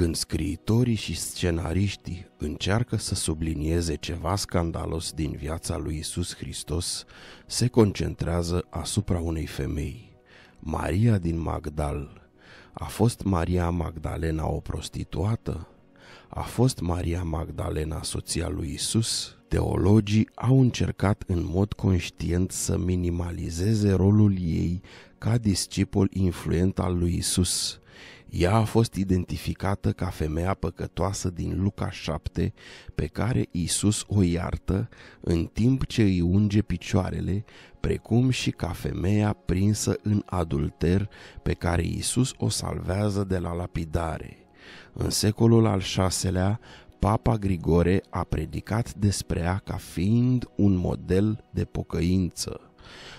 Când scriitorii și scenariștii încearcă să sublinieze ceva scandalos din viața lui Isus Hristos, se concentrează asupra unei femei, Maria din Magdal. A fost Maria Magdalena o prostituată? A fost Maria Magdalena soția lui Isus? Teologii au încercat în mod conștient să minimalizeze rolul ei ca discipol influent al lui Isus ea a fost identificată ca femeia păcătoasă din Luca 7, pe care Isus o iartă în timp ce îi unge picioarele, precum și ca femeia prinsă în adulter pe care Isus o salvează de la lapidare. În secolul al VI-lea, Papa Grigore a predicat despre ea ca fiind un model de pocăință.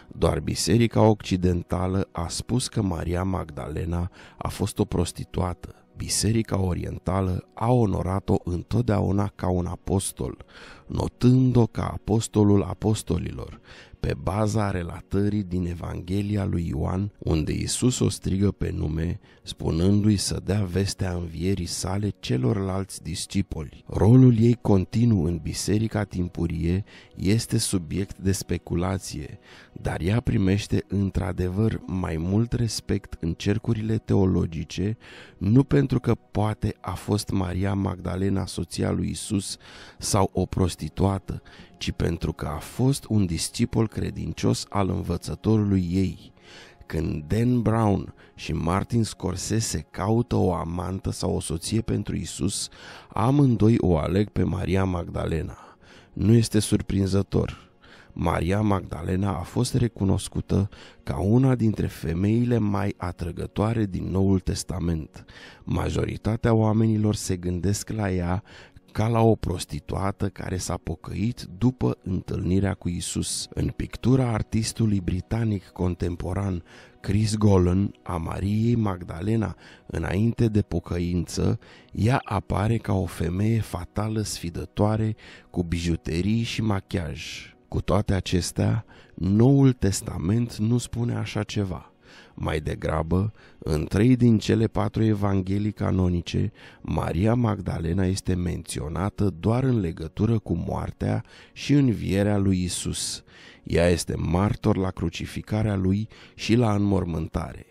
Doar Biserica Occidentală a spus că Maria Magdalena a fost o prostituată. Biserica Orientală a onorat-o întotdeauna ca un apostol, notând-o ca apostolul apostolilor pe baza relatării din Evanghelia lui Ioan, unde Isus o strigă pe nume, spunându-i să dea vestea învierii sale celorlalți discipoli. Rolul ei continuu în biserica timpurie este subiect de speculație, dar ea primește într-adevăr mai mult respect în cercurile teologice, nu pentru că poate a fost Maria Magdalena soția lui Isus sau o prostituată, ci pentru că a fost un discipol credincios al învățătorului ei. Când Dan Brown și Martin Scorsese caută o amantă sau o soție pentru Isus, amândoi o aleg pe Maria Magdalena. Nu este surprinzător. Maria Magdalena a fost recunoscută ca una dintre femeile mai atrăgătoare din Noul Testament. Majoritatea oamenilor se gândesc la ea ca la o prostituată care s-a pocăit după întâlnirea cu Isus. În pictura artistului britanic contemporan Chris Golan a Mariei Magdalena înainte de pocăință, ea apare ca o femeie fatală sfidătoare cu bijuterii și machiaj. Cu toate acestea, Noul Testament nu spune așa ceva. Mai degrabă, în trei din cele patru evanghelii canonice, Maria Magdalena este menționată doar în legătură cu moartea și învierea lui Isus. Ea este martor la crucificarea lui și la înmormântare.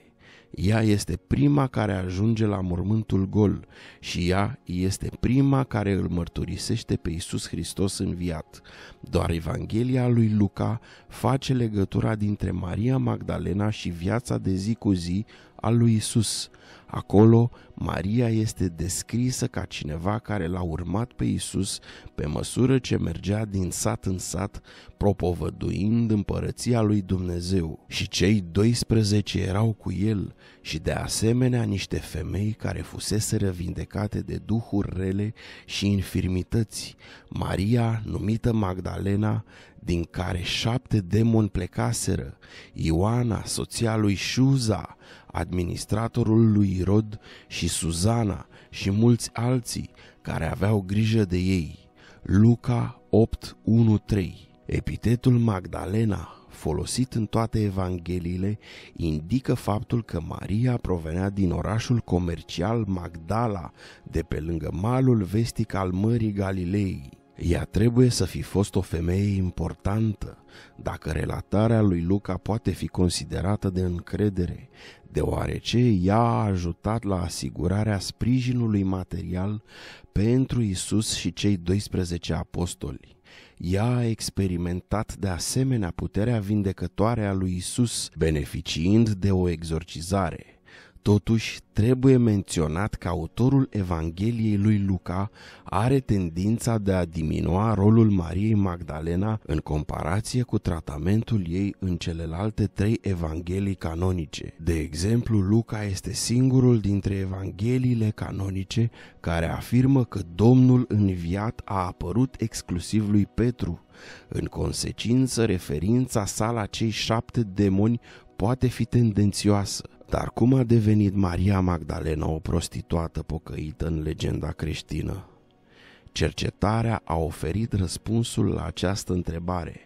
Ea este prima care ajunge la mormântul gol și ea este prima care îl mărturisește pe Isus Hristos înviat. Doar Evanghelia lui Luca face legătura dintre Maria Magdalena și viața de zi cu zi al lui Isus. Acolo, Maria este descrisă ca cineva care l-a urmat pe Isus pe măsură ce mergea din sat în sat, propovăduind împărăția lui Dumnezeu. Și cei 12 erau cu el și de asemenea niște femei care fusese vindecate de duhuri rele și infirmități. Maria, numită Magdalena, din care șapte demoni plecaseră, Ioana, soția lui Șuza, administratorul lui Irod și Suzana și mulți alții care aveau grijă de ei. Luca 8.1.3 Epitetul Magdalena, folosit în toate evangheliile, indică faptul că Maria provenea din orașul comercial Magdala, de pe lângă malul vestic al Mării Galilei. Ea trebuie să fi fost o femeie importantă, dacă relatarea lui Luca poate fi considerată de încredere, deoarece ea a ajutat la asigurarea sprijinului material pentru Isus și cei 12 apostoli. Ea a experimentat de asemenea puterea vindecătoare a lui Isus, beneficiind de o exorcizare. Totuși, trebuie menționat că autorul Evangheliei lui Luca are tendința de a diminua rolul Mariei Magdalena în comparație cu tratamentul ei în celelalte trei evanghelii canonice. De exemplu, Luca este singurul dintre evangheliile canonice care afirmă că Domnul înviat a apărut exclusiv lui Petru. În consecință, referința sa la cei șapte demoni poate fi tendențioasă. Dar cum a devenit Maria Magdalena o prostituată pocăită în legenda creștină? Cercetarea a oferit răspunsul la această întrebare.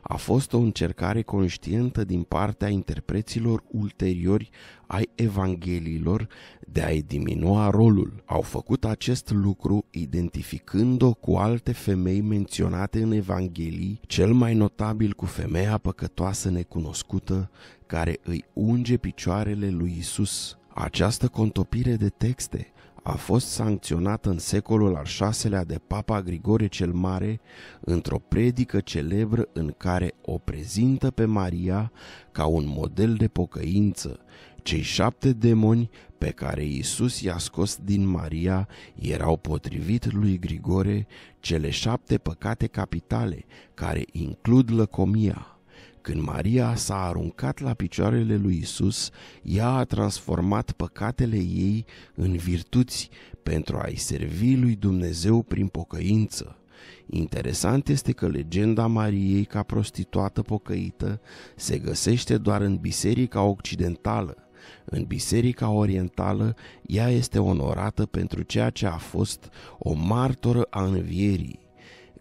A fost o încercare conștientă din partea interpreților ulteriori ai Evangheliilor de a-i diminua rolul. Au făcut acest lucru identificând-o cu alte femei menționate în Evanghelii, cel mai notabil cu femeia păcătoasă necunoscută care îi unge picioarele lui Isus. Această contopire de texte a fost sancționat în secolul al VI-lea de Papa Grigore cel Mare într-o predică celebră în care o prezintă pe Maria ca un model de pocăință. Cei șapte demoni pe care Iisus i-a scos din Maria erau potrivit lui Grigore cele șapte păcate capitale care includ lăcomia. Când Maria s-a aruncat la picioarele lui Isus, ea a transformat păcatele ei în virtuți pentru a-i servi lui Dumnezeu prin pocăință. Interesant este că legenda Mariei ca prostituată pocăită se găsește doar în Biserica Occidentală. În Biserica Orientală, ea este onorată pentru ceea ce a fost o martoră a învierii.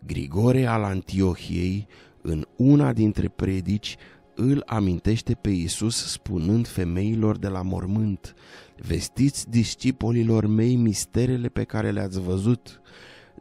Grigore al Antiohiei în una dintre predici îl amintește pe Iisus spunând femeilor de la mormânt, Vestiți discipolilor mei misterele pe care le-ați văzut,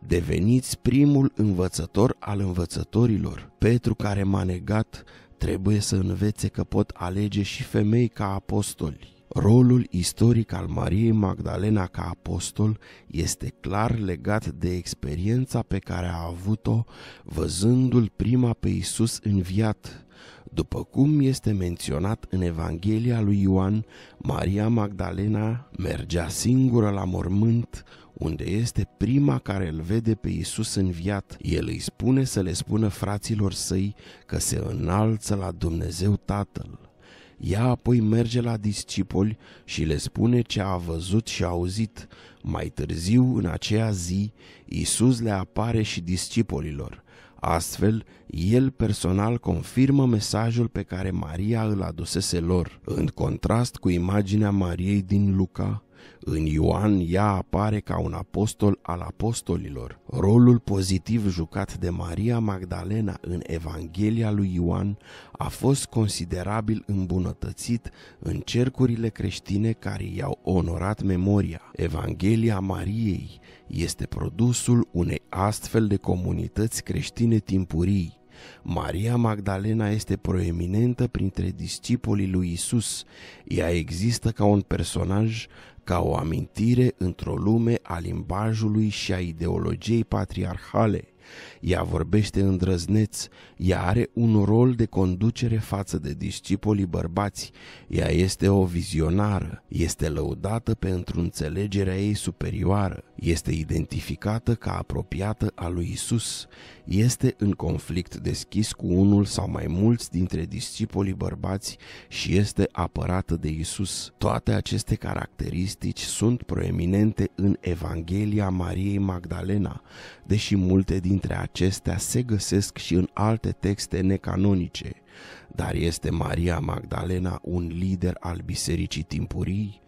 deveniți primul învățător al învățătorilor. Petru care m-a negat trebuie să învețe că pot alege și femei ca apostoli. Rolul istoric al Mariei Magdalena ca apostol este clar legat de experiența pe care a avut-o văzându-l prima pe Isus înviat. După cum este menționat în Evanghelia lui Ioan, Maria Magdalena mergea singură la mormânt, unde este prima care îl vede pe Isus înviat. El îi spune să le spună fraților săi că se înalță la Dumnezeu Tatăl. Ea apoi merge la discipoli și le spune ce a văzut și a auzit. Mai târziu, în aceea zi, Isus le apare și discipolilor. Astfel, el personal confirmă mesajul pe care Maria îl adusese lor. În contrast cu imaginea Mariei din Luca, în Ioan ea apare ca un apostol al apostolilor. Rolul pozitiv jucat de Maria Magdalena în Evanghelia lui Ioan a fost considerabil îmbunătățit în cercurile creștine care i-au onorat memoria. Evanghelia Mariei este produsul unei astfel de comunități creștine timpurii. Maria Magdalena este proeminentă printre discipolii lui Isus. Ea există ca un personaj, ca o amintire într-o lume a limbajului și a ideologiei patriarhale. Ea vorbește îndrăzneț, ea are un rol de conducere față de discipolii bărbați, ea este o vizionară, este lăudată pentru înțelegerea ei superioară este identificată ca apropiată a lui Isus, este în conflict deschis cu unul sau mai mulți dintre discipolii bărbați și este apărată de Isus. Toate aceste caracteristici sunt proeminente în Evanghelia Mariei Magdalena, deși multe dintre acestea se găsesc și în alte texte necanonice. Dar este Maria Magdalena un lider al bisericii timpurii?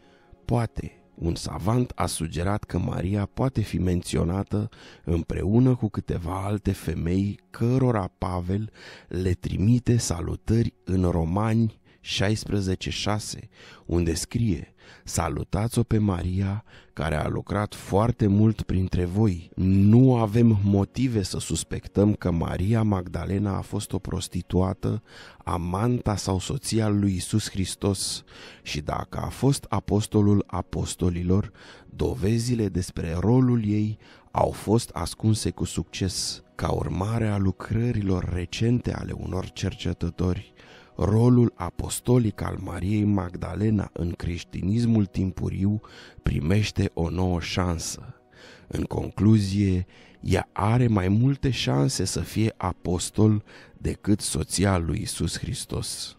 Poate. Un savant a sugerat că Maria poate fi menționată împreună cu câteva alte femei cărora Pavel le trimite salutări în Romani 16:6, unde scrie: Salutați-o pe Maria, care a lucrat foarte mult printre voi. Nu avem motive să suspectăm că Maria Magdalena a fost o prostituată, amanta sau soția lui Isus Hristos și dacă a fost apostolul apostolilor, dovezile despre rolul ei au fost ascunse cu succes. Ca urmare a lucrărilor recente ale unor cercetători, rolul apostolic al Mariei Magdalena în creștinismul timpuriu primește o nouă șansă. În concluzie, ea are mai multe șanse să fie apostol decât soția lui Isus Hristos.